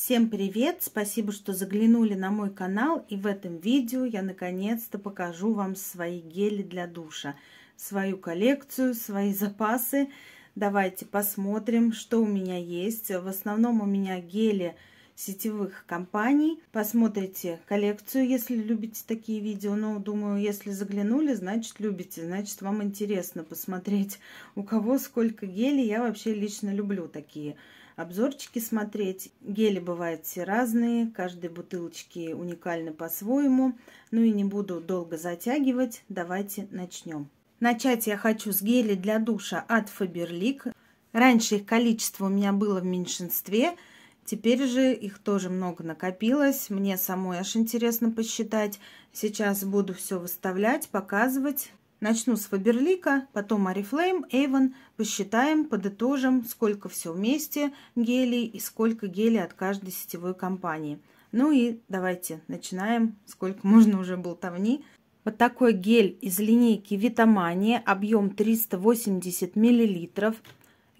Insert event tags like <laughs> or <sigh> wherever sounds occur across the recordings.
Всем привет! Спасибо, что заглянули на мой канал. И в этом видео я наконец-то покажу вам свои гели для душа, свою коллекцию, свои запасы. Давайте посмотрим, что у меня есть. В основном у меня гели сетевых компаний. Посмотрите коллекцию, если любите такие видео. Но, ну, думаю, если заглянули, значит, любите. Значит, вам интересно посмотреть, у кого сколько гелей. Я вообще лично люблю такие видео обзорчики смотреть. Гели бывают все разные, каждой бутылочки уникальны по-своему. Ну и не буду долго затягивать, давайте начнем. Начать я хочу с гелей для душа от Faberlic. Раньше их количество у меня было в меньшинстве, Теперь же их тоже много накопилось. Мне самой аж интересно посчитать. Сейчас буду все выставлять, показывать, Начну с Фаберлика, потом Арифлейм, Эйвен. Посчитаем, подытожим, сколько все вместе гелей и сколько гелей от каждой сетевой компании. Ну и давайте начинаем, сколько можно уже болтовни. Вот такой гель из линейки Витамания, объем 380 мл.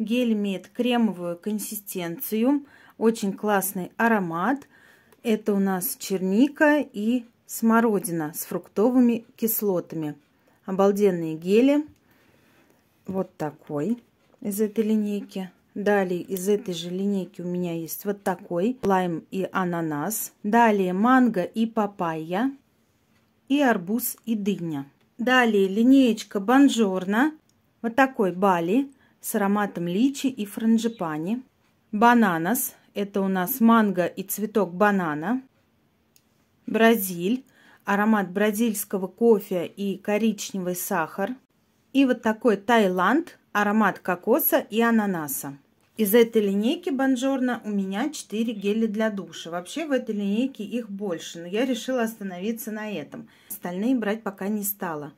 Гель имеет кремовую консистенцию, очень классный аромат. Это у нас черника и смородина с фруктовыми кислотами. Обалденные гели. Вот такой из этой линейки. Далее из этой же линейки у меня есть вот такой. Лайм и ананас. Далее манго и папайя. И арбуз и дыня. Далее линеечка бонжорно. Вот такой бали с ароматом личи и франжипани. Бананас. Это у нас манго и цветок банана. Бразиль аромат бразильского кофе и коричневый сахар. И вот такой Таиланд, аромат кокоса и ананаса. Из этой линейки Бонжорно у меня 4 геля для душа. Вообще в этой линейке их больше, но я решила остановиться на этом. Остальные брать пока не стала.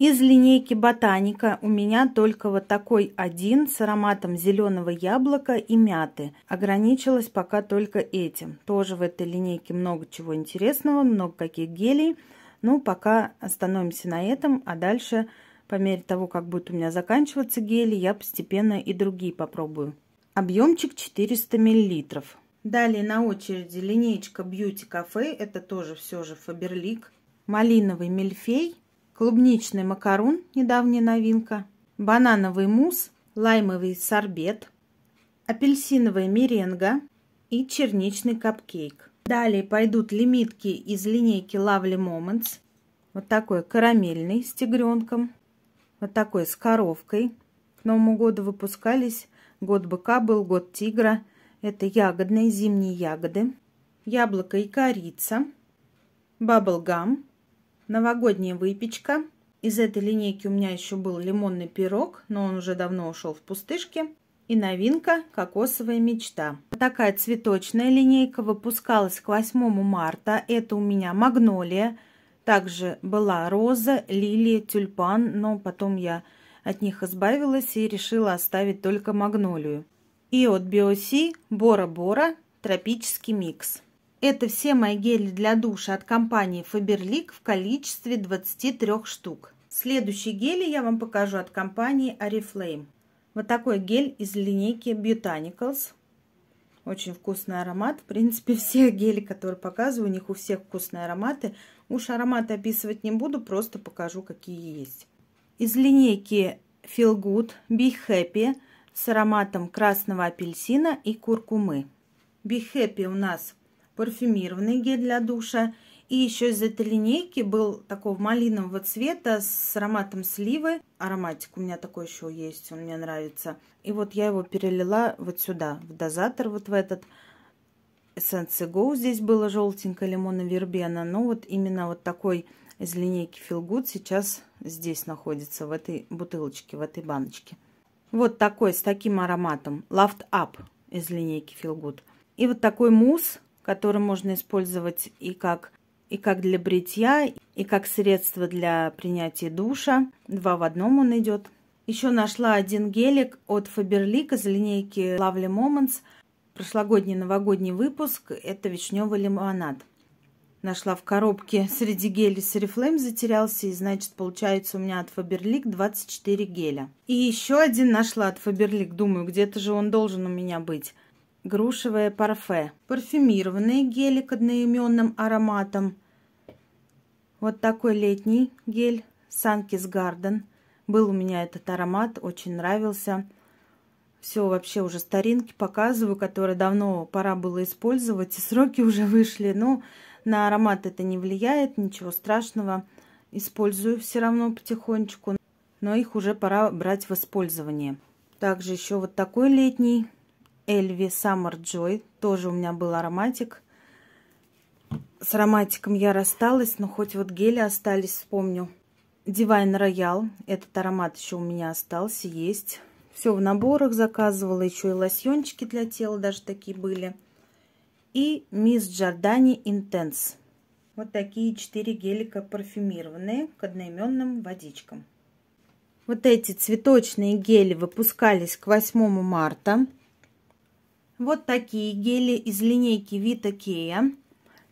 Из линейки «Ботаника» у меня только вот такой один с ароматом зеленого яблока и мяты. Ограничилась пока только этим. Тоже в этой линейке много чего интересного, много каких гелей. Ну, пока остановимся на этом, а дальше, по мере того, как будет у меня заканчиваться гели, я постепенно и другие попробую. Объемчик 400 мл. Далее на очереди линейка Beauty Cafe, это тоже все же Faberlic. Малиновый мильфей клубничный макарон, недавняя новинка, банановый мусс, лаймовый сорбет, апельсиновая меренга и черничный капкейк. Далее пойдут лимитки из линейки Lovely Moments. Вот такой карамельный с тигренком, вот такой с коровкой. К Новому году выпускались год быка был, год тигра. Это ягодные, зимние ягоды, яблоко и корица, баблгам, новогодняя выпечка. Из этой линейки у меня еще был лимонный пирог, но он уже давно ушел в пустышки. И новинка «Кокосовая мечта». Такая цветочная линейка выпускалась к 8 марта. Это у меня магнолия. Также была роза, лилия, тюльпан, но потом я от них избавилась и решила оставить только магнолию. И от Биоси Бора-Бора тропический микс. Это все мои гели для душа от компании Faberlic в количестве 23 штук. Следующие гели я вам покажу от компании Oriflame. Вот такой гель из линейки Botanicals. Очень вкусный аромат. В принципе, <laughs> все гели, которые показываю, у них у всех вкусные ароматы. Уж ароматы описывать не буду, просто покажу, какие есть. Из линейки Feel Good Be Happy с ароматом красного апельсина и куркумы. Be Happy у нас парфюмированный гель для душа. И еще из этой линейки был такого малинового цвета с ароматом сливы. Ароматик у меня такой еще есть, он мне нравится. И вот я его перелила вот сюда, в дозатор вот в этот. Essence Go здесь было желтенькая лимона вербена. Но ну вот именно вот такой из линейки Feel Good сейчас здесь находится, в этой бутылочке, в этой баночке. Вот такой, с таким ароматом. Laft Up из линейки Feel Good. И вот такой мусс который можно использовать и как и как для бритья, и как средство для принятия душа. Два в одном он идет. Еще нашла один гелик от Faberlic из линейки Lovely Moments. Прошлогодний новогодний выпуск. Это вишневый лимонад. Нашла в коробке среди гелей с Reflame затерялся. И значит, получается у меня от Faberlic 24 геля. И еще один нашла от Faberlic. Думаю, где-то же он должен у меня быть грушевое парфе. Парфюмированные гели к одноименным ароматом, Вот такой летний гель Санкис Гарден. Был у меня этот аромат, очень нравился. Все вообще уже старинки показываю, которые давно пора было использовать. И сроки уже вышли, но ну, на аромат это не влияет, ничего страшного. Использую все равно потихонечку, но их уже пора брать в использование. Также еще вот такой летний Эльви Summer Джой Тоже у меня был ароматик. С ароматиком я рассталась, но хоть вот гели остались, вспомню. Дивайн Роял Этот аромат еще у меня остался, есть. Все в наборах заказывала, еще и лосьончики для тела даже такие были. И Мисс Джордани Интенс. Вот такие 4 гелика парфюмированные к одноименным водичкам. Вот эти цветочные гели выпускались к 8 марта. Вот такие гели из линейки Vita Kea.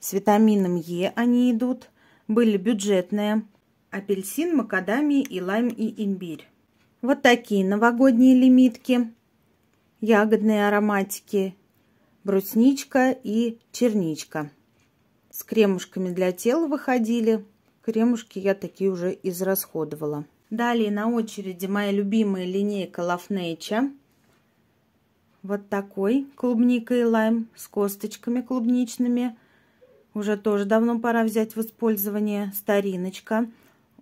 С витамином Е они идут. Были бюджетные. Апельсин, макадамия и лайм и имбирь. Вот такие новогодние лимитки. Ягодные ароматики. Брусничка и черничка. С кремушками для тела выходили. Кремушки я такие уже израсходовала. Далее на очереди моя любимая линейка Лафнейча вот такой клубника и лайм с косточками клубничными. Уже тоже давно пора взять в использование стариночка.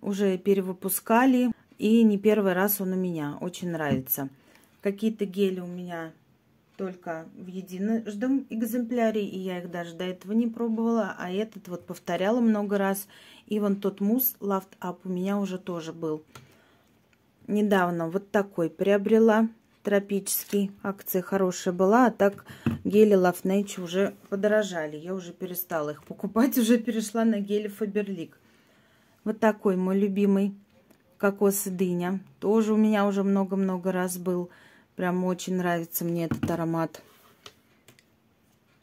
Уже перевыпускали и не первый раз он у меня. Очень нравится. Какие-то гели у меня только в единождом экземпляре, и я их даже до этого не пробовала, а этот вот повторяла много раз. И вон тот мусс Laft Up у меня уже тоже был. Недавно вот такой приобрела тропический. Акция хорошая была, а так гели Love Nature уже подорожали. Я уже перестала их покупать, <laughs> уже перешла на гели Faberlic. Вот такой мой любимый кокос и дыня. Тоже у меня уже много-много раз был. Прям очень нравится мне этот аромат.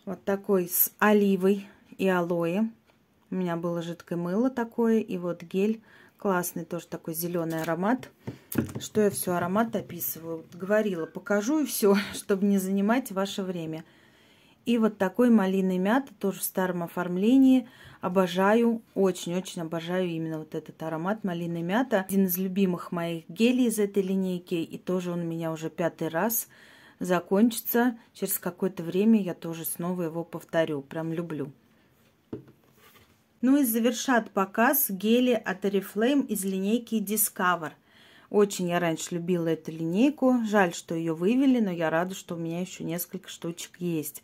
Вот такой с оливой и алоэ. У меня было жидкое мыло такое и вот гель Классный тоже такой зеленый аромат. Что я все аромат описываю? Говорила, покажу и все, <laughs> чтобы не занимать ваше время. И вот такой малиной мята тоже в старом оформлении. Обожаю, очень-очень обожаю именно вот этот аромат малины мята. Один из любимых моих гелей из этой линейки. И тоже он у меня уже пятый раз закончится. Через какое-то время я тоже снова его повторю. Прям люблю. Ну и завершат показ гели от Oriflame из линейки Discover. Очень я раньше любила эту линейку. Жаль, что ее вывели, но я рада, что у меня еще несколько штучек есть.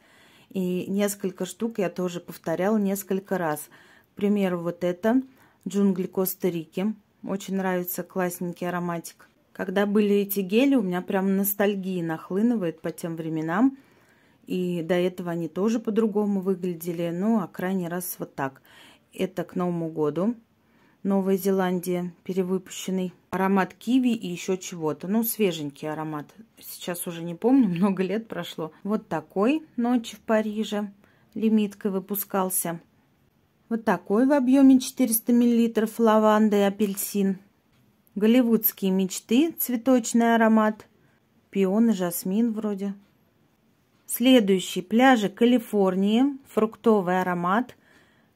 И несколько штук я тоже повторяла несколько раз. К примеру, вот это «Джунгли Коста-Рики». Очень нравится классненький ароматик. Когда были эти гели, у меня прям ностальгия нахлынывает по тем временам. И до этого они тоже по-другому выглядели, ну, а крайний раз вот так. Это к Новому году. Новая Зеландия, перевыпущенный. Аромат киви и еще чего-то. Ну, свеженький аромат. Сейчас уже не помню, <laughs> много лет прошло. Вот такой ночи в Париже лимиткой выпускался. Вот такой в объеме 400 мл лаванды и апельсин. Голливудские мечты, цветочный аромат. Пион и жасмин вроде. Следующий пляжи Калифорнии, фруктовый аромат –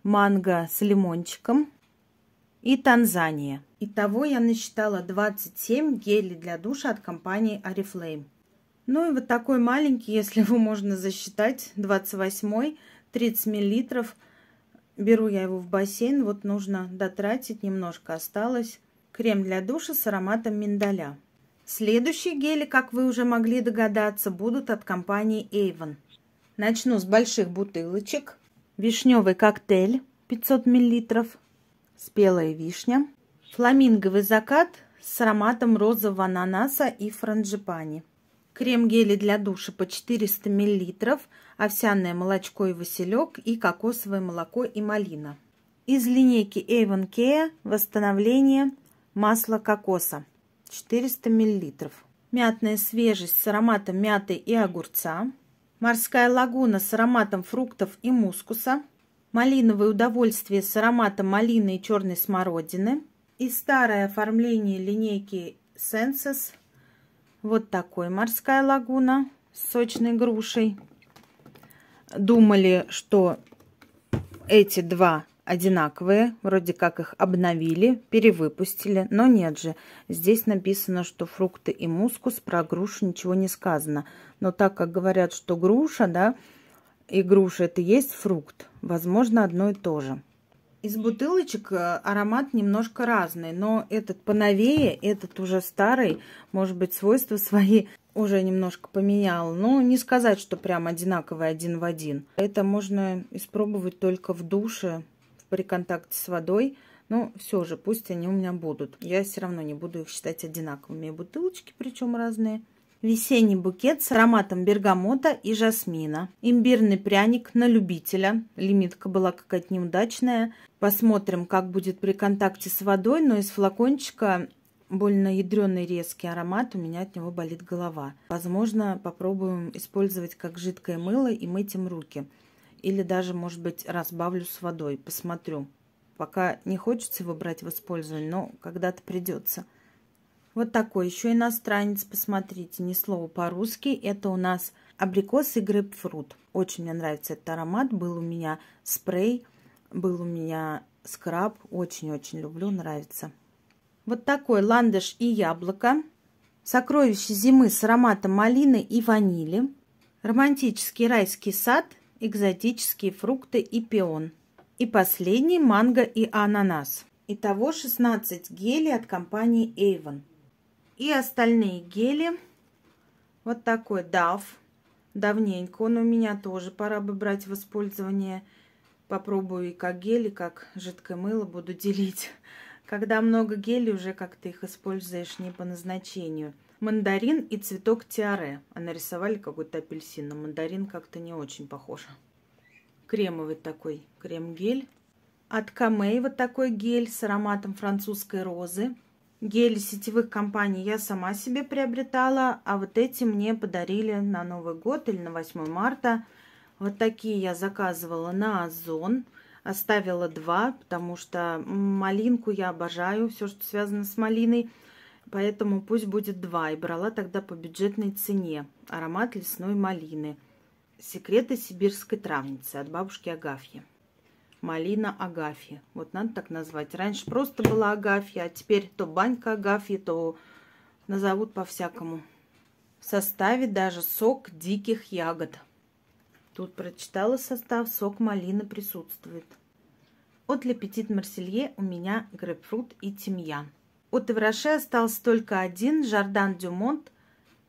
манго с лимончиком и Танзания. Итого я насчитала 27 гелей для душа от компании Oriflame. Ну и вот такой маленький, если его можно засчитать, 28 30 мл Беру я его в бассейн, вот нужно дотратить, немножко осталось. Крем для душа с ароматом миндаля. Следующие гели, как вы уже могли догадаться, будут от компании Avon. Начну с больших бутылочек вишневый коктейль 500 миллилитров, спелая вишня, фламинговый закат с ароматом розового ананаса и франджипани, крем-гели для душа по 400 миллилитров, овсяное молочко и василек и кокосовое молоко и малина. Из линейки Avon Kea восстановление масла кокоса 400 миллилитров. Мятная свежесть с ароматом мяты и огурца морская лагуна с ароматом фруктов и мускуса, малиновое удовольствие с ароматом малины и черной смородины и старое оформление линейки Senses. Вот такой морская лагуна с сочной грушей. Думали, что эти два одинаковые, вроде как их обновили, перевыпустили, но нет же. Здесь написано, что фрукты и мускус, про грушу ничего не сказано. Но так как говорят, что груша, да, и груша это есть фрукт, возможно, одно и то же. Из бутылочек э, аромат немножко разный, но этот поновее, этот уже старый, может быть, свойства свои уже немножко поменял. Но не сказать, что прям одинаковый один в один. Это можно испробовать только в душе, при контакте с водой. Но все же, пусть они у меня будут. Я все равно не буду их считать одинаковыми. Бутылочки причем разные. Весенний букет с ароматом бергамота и жасмина. Имбирный пряник на любителя. Лимитка была какая-то неудачная. Посмотрим, как будет при контакте с водой. Но из флакончика больно ядреный резкий аромат, у меня от него болит голова. Возможно, попробуем использовать как жидкое мыло и мыть им руки или даже, может быть, разбавлю с водой, посмотрю. Пока не хочется его брать в использование, но когда-то придется. Вот такой еще иностранец, посмотрите, ни слова по-русски. Это у нас абрикос и грейпфрут. Очень мне нравится этот аромат. Был у меня спрей, был у меня скраб. Очень-очень люблю, нравится. Вот такой ландыш и яблоко. Сокровище зимы с ароматом малины и ванили. Романтический райский сад – экзотические фрукты и пион. И последний – манго и ананас. Итого 16 гелей от компании Avon. И остальные гели. Вот такой DAF. Давненько он у меня тоже. Пора бы брать в использование. Попробую и как гели, как жидкое мыло буду делить. <laughs> Когда много гелей, уже как ты их используешь не по назначению мандарин и цветок тиаре. А нарисовали какой-то апельсин, но мандарин как-то не очень похож. Кремовый такой крем-гель. От Камей вот такой гель с ароматом французской розы. Гели сетевых компаний я сама себе приобретала, а вот эти мне подарили на Новый год или на 8 марта. Вот такие я заказывала на Озон. Оставила два, потому что малинку я обожаю, все, что связано с малиной поэтому пусть будет два. И брала тогда по бюджетной цене аромат лесной малины. Секреты сибирской травницы от бабушки Агафьи. Малина Агафьи. Вот надо так назвать. Раньше просто была Агафья, а теперь то банька Агафьи, то назовут по-всякому. В составе даже сок диких ягод. Тут прочитала состав, сок малины присутствует. От Лепетит Марселье у меня грейпфрут и тимьян. От Девраше остался только один, Жардан Дюмонт.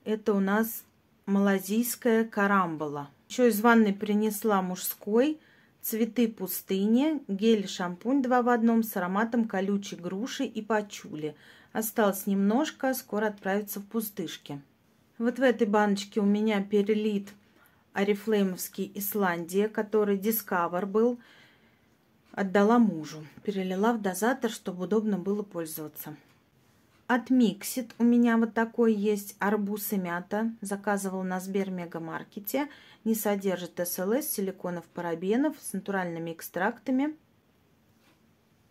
Это у нас малазийская карамбола. Еще из ванной принесла мужской, цветы пустыни, гель-шампунь два в одном с ароматом колючей груши и пачули. Осталось немножко, скоро отправится в пустышки. Вот в этой баночке у меня перелит орифлеймовский Исландия, который Discover был, отдала мужу. Перелила в дозатор, чтобы удобно было пользоваться. От Миксит у меня вот такой есть арбуз и мята. заказывал на Сбер Мегамаркете. Не содержит СЛС, силиконов, парабенов с натуральными экстрактами.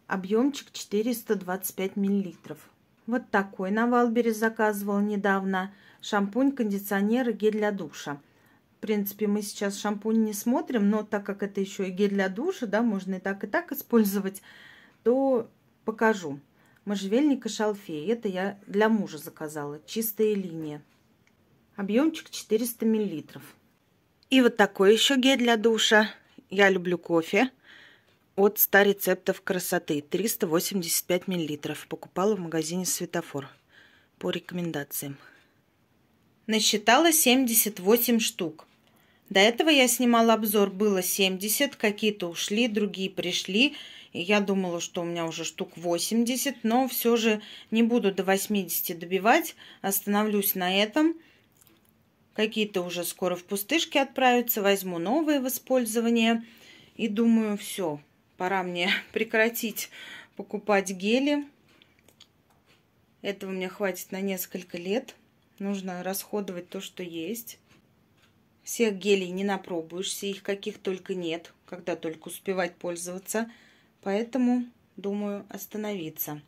Объемчик 425 миллилитров. Вот такой на Валбере заказывал недавно. Шампунь, кондиционер и гель для душа. В принципе, мы сейчас шампунь не смотрим, но так как это еще и гель для душа, да, можно и так, и так использовать, то покажу можжевельника шалфей. Это я для мужа заказала. Чистая линия. Объемчик 400 миллилитров. И вот такой еще гель для душа. Я люблю кофе. От 100 рецептов красоты. 385 миллилитров. Покупала в магазине «Светофор» по рекомендациям. Насчитала 78 штук. До этого я снимала обзор, было 70, какие-то ушли, другие пришли я думала, что у меня уже штук 80, но все же не буду до 80 добивать. Остановлюсь на этом. Какие-то уже скоро в пустышке отправятся. Возьму новые в использование. И думаю, все, пора мне <laughs> прекратить покупать гели. Этого мне хватит на несколько лет. Нужно расходовать то, что есть. Всех гелей не напробуешься, их каких только нет, когда только успевать пользоваться – Поэтому думаю остановиться.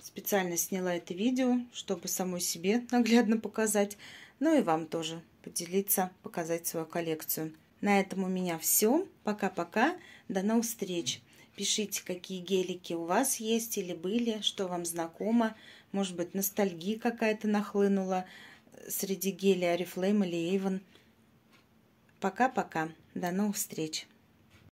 Специально сняла это видео, чтобы самой себе <laughs> наглядно показать, ну и вам тоже поделиться, показать свою коллекцию. На этом у меня все. Пока-пока. До новых встреч. Пишите, какие гелики у вас есть или были, что вам знакомо. Может быть, ностальгия какая-то нахлынула среди гелия Oriflame или Avon. Пока-пока. До новых встреч.